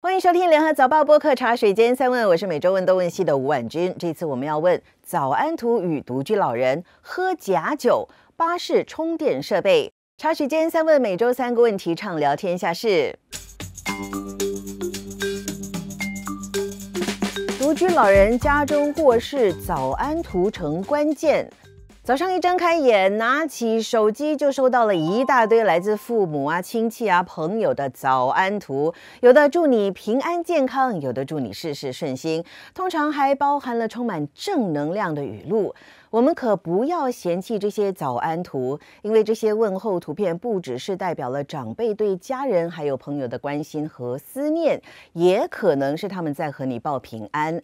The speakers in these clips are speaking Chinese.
欢迎收听《联合早报》播客《茶水间三问》，我是每周问都问系的吴婉君。这次我们要问：早安图与独居老人喝假酒，巴士充电设备。茶水间三问，每周三个问题畅聊天下事。独居老人家中过世，早安图成关键。早上一睁开眼，拿起手机就收到了一大堆来自父母啊、亲戚啊、朋友的早安图，有的祝你平安健康，有的祝你事事顺心，通常还包含了充满正能量的语录。我们可不要嫌弃这些早安图，因为这些问候图片不只是代表了长辈对家人还有朋友的关心和思念，也可能是他们在和你报平安。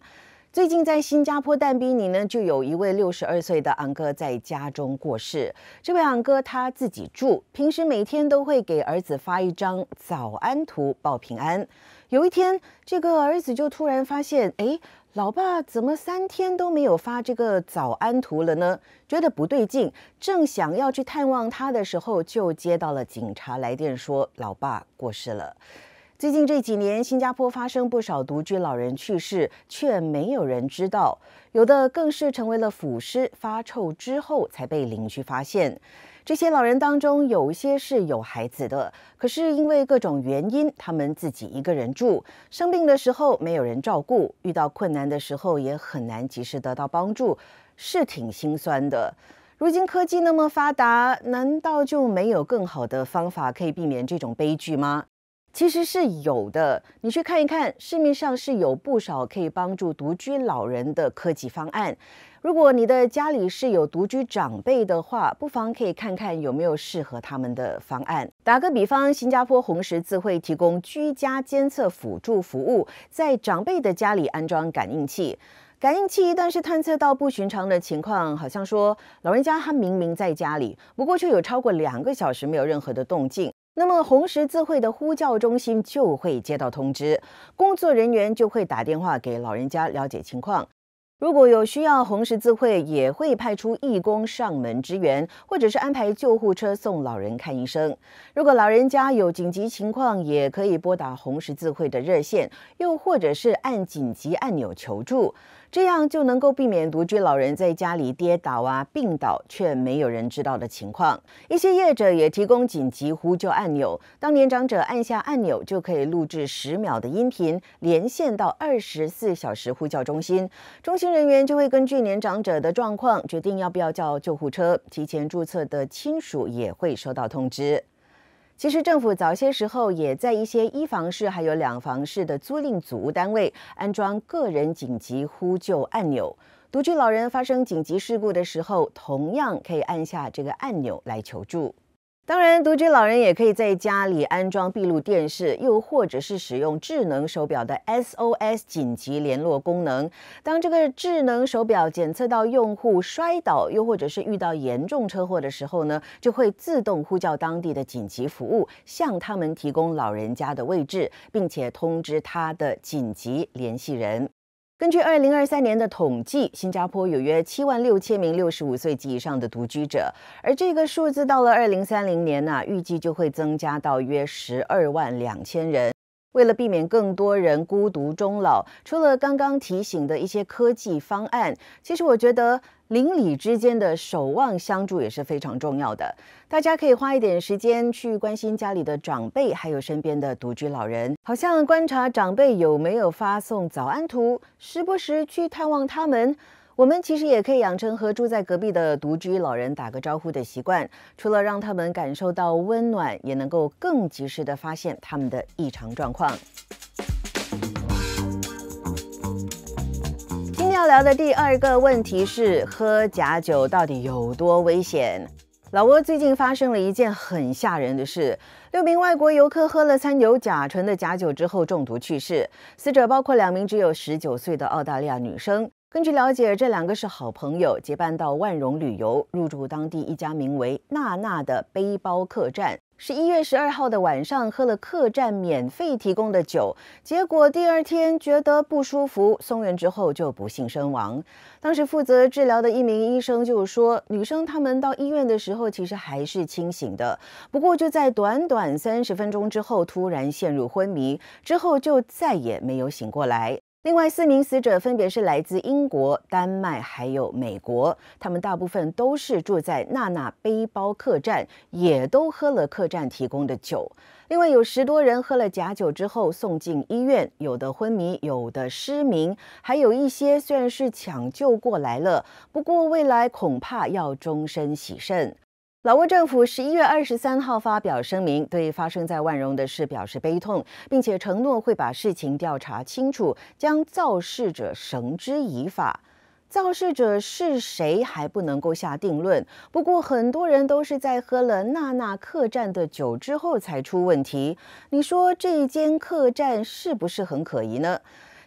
最近在新加坡淡比尼呢，就有一位六十二岁的昂哥在家中过世。这位昂哥他自己住，平时每天都会给儿子发一张早安图报平安。有一天，这个儿子就突然发现，哎，老爸怎么三天都没有发这个早安图了呢？觉得不对劲，正想要去探望他的时候，就接到了警察来电，说老爸过世了。最近这几年，新加坡发生不少独居老人去世，却没有人知道，有的更是成为了腐尸，发臭之后才被邻居发现。这些老人当中，有一些是有孩子的，可是因为各种原因，他们自己一个人住，生病的时候没有人照顾，遇到困难的时候也很难及时得到帮助，是挺心酸的。如今科技那么发达，难道就没有更好的方法可以避免这种悲剧吗？其实是有的，你去看一看，市面上是有不少可以帮助独居老人的科技方案。如果你的家里是有独居长辈的话，不妨可以看看有没有适合他们的方案。打个比方，新加坡红十字会提供居家监测辅助服务，在长辈的家里安装感应器，感应器一旦是探测到不寻常的情况，好像说老人家他明明在家里，不过却有超过两个小时没有任何的动静。那么红十字会的呼叫中心就会接到通知，工作人员就会打电话给老人家了解情况。如果有需要，红十字会也会派出义工上门支援，或者是安排救护车送老人看医生。如果老人家有紧急情况，也可以拨打红十字会的热线，又或者是按紧急按钮求助。这样就能够避免独居老人在家里跌倒啊、病倒却没有人知道的情况。一些业者也提供紧急呼救按钮，当年长者按下按钮，就可以录制十秒的音频，连线到二十四小时呼叫中心，中心人员就会根据年长者的状况决定要不要叫救护车。提前注册的亲属也会收到通知。其实，政府早些时候也在一些一房式还有两房式的租赁组屋单位安装个人紧急呼救按钮，独居老人发生紧急事故的时候，同样可以按下这个按钮来求助。当然，独居老人也可以在家里安装闭路电视，又或者是使用智能手表的 SOS 紧急联络功能。当这个智能手表检测到用户摔倒，又或者是遇到严重车祸的时候呢，就会自动呼叫当地的紧急服务，向他们提供老人家的位置，并且通知他的紧急联系人。根据二零二三年的统计，新加坡有约七万六千名六十五岁及以上的独居者，而这个数字到了二零三零年呢，预计就会增加到约十二万两千人。为了避免更多人孤独终老，除了刚刚提醒的一些科技方案，其实我觉得邻里之间的守望相助也是非常重要的。大家可以花一点时间去关心家里的长辈，还有身边的独居老人，好像观察长辈有没有发送早安图，时不时去探望他们。我们其实也可以养成和住在隔壁的独居老人打个招呼的习惯，除了让他们感受到温暖，也能够更及时的发现他们的异常状况。今天要聊的第二个问题是，喝假酒到底有多危险？老挝最近发生了一件很吓人的事：，六名外国游客喝了掺有甲醇的假酒之后中毒去世，死者包括两名只有十九岁的澳大利亚女生。根据了解，这两个是好朋友，结伴到万荣旅游，入住当地一家名为“娜娜”的背包客栈。十一月十二号的晚上，喝了客栈免费提供的酒，结果第二天觉得不舒服，送院之后就不幸身亡。当时负责治疗的一名医生就说，女生他们到医院的时候其实还是清醒的，不过就在短短三十分钟之后，突然陷入昏迷，之后就再也没有醒过来。另外四名死者分别是来自英国、丹麦，还有美国。他们大部分都是住在娜娜背包客栈，也都喝了客栈提供的酒。另外有十多人喝了假酒之后送进医院，有的昏迷，有的失明，还有一些虽然是抢救过来了，不过未来恐怕要终身洗肾。老挝政府十一月二十三号发表声明，对发生在万荣的事表示悲痛，并且承诺会把事情调查清楚，将肇事者绳之以法。肇事者是谁还不能够下定论。不过，很多人都是在喝了娜娜客栈的酒之后才出问题。你说这间客栈是不是很可疑呢？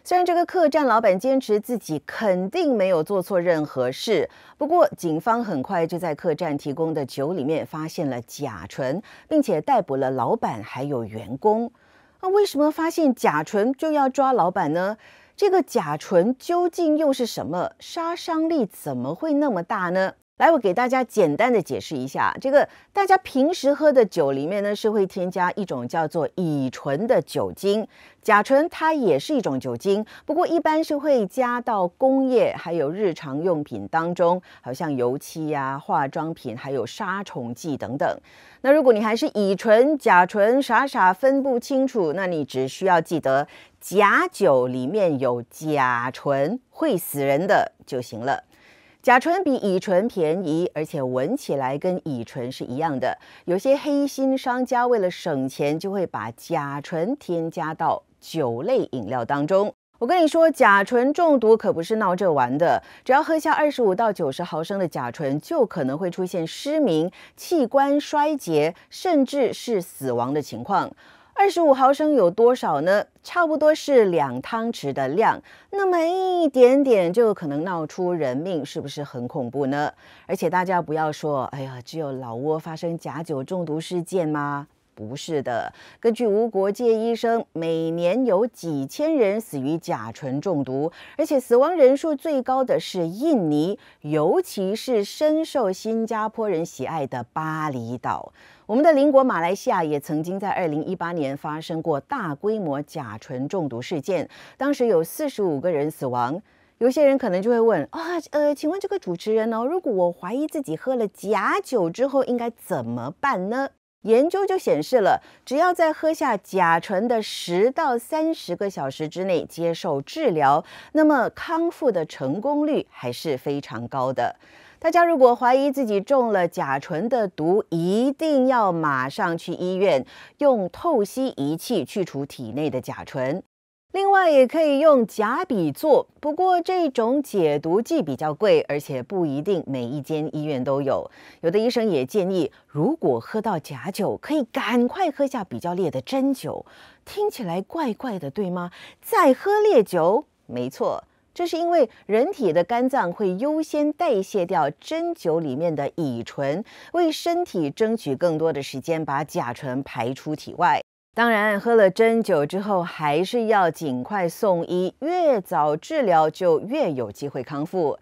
虽然这个客栈老板坚持自己肯定没有做错任何事，不过警方很快就在客栈提供的酒里面发现了甲醇，并且逮捕了老板还有员工。那为什么发现甲醇就要抓老板呢？这个甲醇究竟又是什么？杀伤力怎么会那么大呢？来，我给大家简单的解释一下，这个大家平时喝的酒里面呢是会添加一种叫做乙醇的酒精，甲醇它也是一种酒精，不过一般是会加到工业还有日常用品当中，好像油漆呀、化妆品、还有杀虫剂等等。那如果你还是乙醇、甲醇傻傻分不清楚，那你只需要记得甲酒里面有甲醇，会死人的就行了。甲醇比乙醇便宜，而且闻起来跟乙醇是一样的。有些黑心商家为了省钱，就会把甲醇添加到酒类饮料当中。我跟你说，甲醇中毒可不是闹着玩的。只要喝下二十五到九十毫升的甲醇，就可能会出现失明、器官衰竭，甚至是死亡的情况。二十五毫升有多少呢？差不多是两汤匙的量，那么一点点就可能闹出人命，是不是很恐怖呢？而且大家不要说，哎呀，只有老挝发生假酒中毒事件吗？不是的，根据无国界医生，每年有几千人死于甲醇中毒，而且死亡人数最高的是印尼，尤其是深受新加坡人喜爱的巴厘岛。我们的邻国马来西亚也曾经在二零一八年发生过大规模甲醇中毒事件，当时有四十五个人死亡。有些人可能就会问：啊，呃，请问这个主持人哦，如果我怀疑自己喝了假酒之后，应该怎么办呢？研究就显示了，只要在喝下甲醇的十到三十个小时之内接受治疗，那么康复的成功率还是非常高的。大家如果怀疑自己中了甲醇的毒，一定要马上去医院用透析仪器去除体内的甲醇。另外也可以用甲比做，不过这种解毒剂比较贵，而且不一定每一间医院都有。有的医生也建议，如果喝到假酒，可以赶快喝下比较烈的真酒。听起来怪怪的，对吗？再喝烈酒，没错，这是因为人体的肝脏会优先代谢掉真酒里面的乙醇，为身体争取更多的时间把甲醇排出体外。当然，喝了真酒之后，还是要尽快送医，越早治疗就越有机会康复。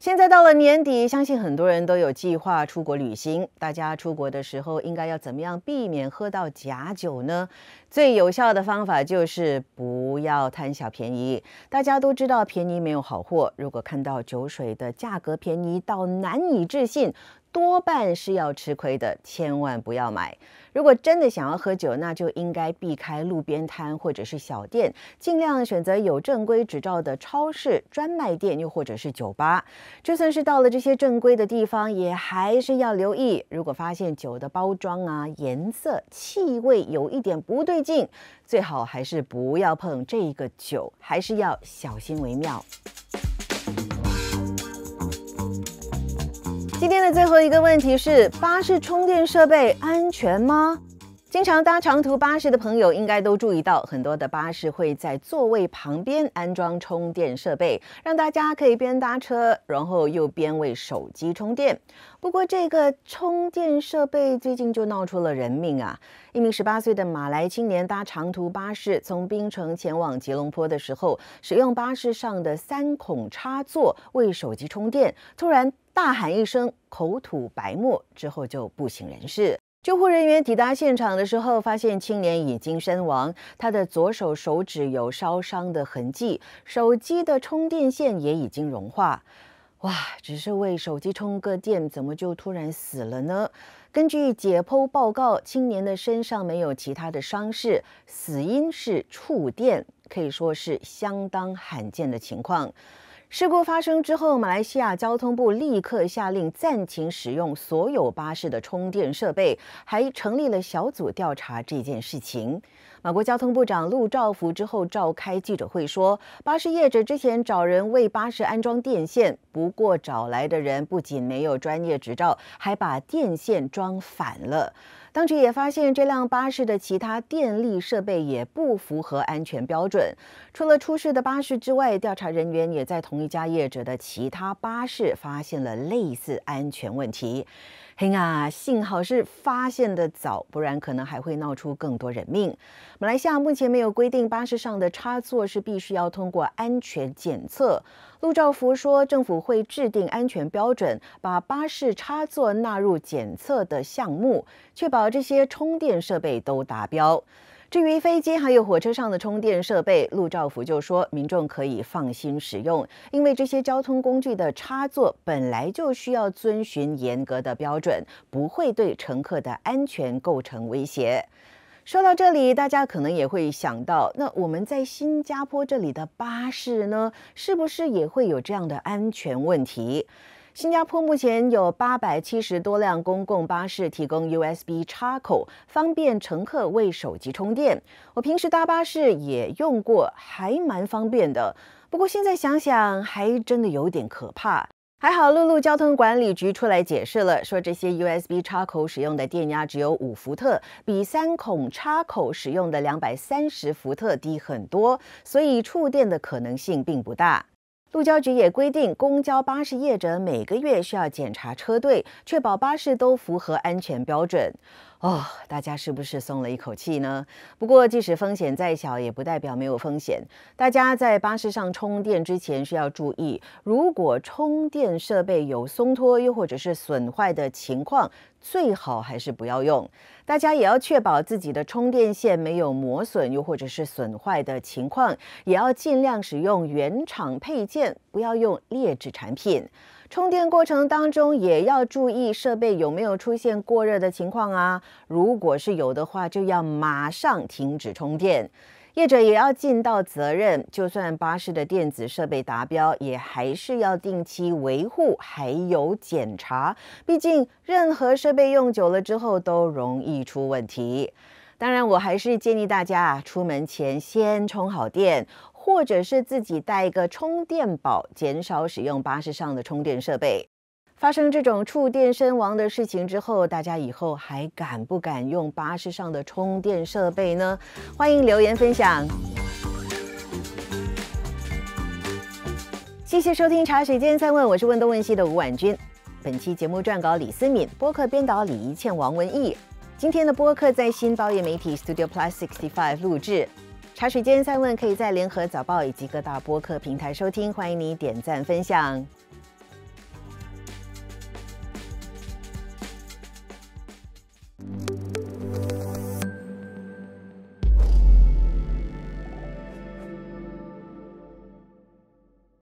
现在到了年底，相信很多人都有计划出国旅行。大家出国的时候，应该要怎么样避免喝到假酒呢？最有效的方法就是不要贪小便宜。大家都知道，便宜没有好货。如果看到酒水的价格便宜到难以置信，多半是要吃亏的，千万不要买。如果真的想要喝酒，那就应该避开路边摊或者是小店，尽量选择有正规执照的超市、专卖店，又或者是酒吧。就算是到了这些正规的地方，也还是要留意。如果发现酒的包装啊、颜色、气味有一点不对劲，最好还是不要碰这个酒，还是要小心为妙。今天的最后一个问题是：巴士充电设备安全吗？经常搭长途巴士的朋友应该都注意到，很多的巴士会在座位旁边安装充电设备，让大家可以边搭车，然后又边为手机充电。不过，这个充电设备最近就闹出了人命啊！一名十八岁的马来青年搭长途巴士从槟城前往吉隆坡的时候，使用巴士上的三孔插座为手机充电，突然。大喊一声，口吐白沫之后就不省人事。救护人员抵达现场的时候，发现青年已经身亡。他的左手手指有烧伤的痕迹，手机的充电线也已经融化。哇，只是为手机充个电，怎么就突然死了呢？根据解剖报告，青年的身上没有其他的伤势，死因是触电，可以说是相当罕见的情况。事故发生之后，马来西亚交通部立刻下令暂停使用所有巴士的充电设备，还成立了小组调查这件事情。马国交通部长陆兆福之后召开记者会说，巴士业者之前找人为巴士安装电线，不过找来的人不仅没有专业执照，还把电线装反了。当局也发现这辆巴士的其他电力设备也不符合安全标准。除了出事的巴士之外，调查人员也在同一家业者的其他巴士发现了类似安全问题。嘿啊，幸好是发现的早，不然可能还会闹出更多人命。马来西亚目前没有规定巴士上的插座是必须要通过安全检测。陆兆福说，政府会制定安全标准，把巴士插座纳入检测的项目，确保。这些充电设备都达标。至于飞机还有火车上的充电设备，陆兆福就说，民众可以放心使用，因为这些交通工具的插座本来就需要遵循严格的标准，不会对乘客的安全构成威胁。说到这里，大家可能也会想到，那我们在新加坡这里的巴士呢，是不是也会有这样的安全问题？新加坡目前有八百七十多辆公共巴士提供 USB 插口，方便乘客为手机充电。我平时搭巴士也用过，还蛮方便的。不过现在想想，还真的有点可怕。还好陆路交通管理局出来解释了，说这些 USB 插口使用的电压只有五伏特，比三孔插口使用的两百三十伏特低很多，所以触电的可能性并不大。路交局也规定，公交巴士业者每个月需要检查车队，确保巴士都符合安全标准。哦，大家是不是松了一口气呢？不过，即使风险再小，也不代表没有风险。大家在巴士上充电之前需要注意，如果充电设备有松脱又或者是损坏的情况，最好还是不要用。大家也要确保自己的充电线没有磨损又或者是损坏的情况，也要尽量使用原厂配件，不要用劣质产品。充电过程当中也要注意设备有没有出现过热的情况啊！如果是有的话，就要马上停止充电。业者也要尽到责任，就算巴士的电子设备达标，也还是要定期维护还有检查。毕竟任何设备用久了之后都容易出问题。当然，我还是建议大家出门前先充好电。或者是自己带一个充电宝，减少使用巴士上的充电设备。发生这种触电身亡的事情之后，大家以后还敢不敢用巴士上的充电设备呢？欢迎留言分享。谢谢收听《茶水间三问》，我是问东问西的吴婉君。本期节目撰稿李思敏，播客编导李怡倩、王文义。今天的播客在新报业媒体 Studio Plus Sixty Five 录制。茶水间三问可以在联合早报以及各大播客平台收听，欢迎你点赞分享。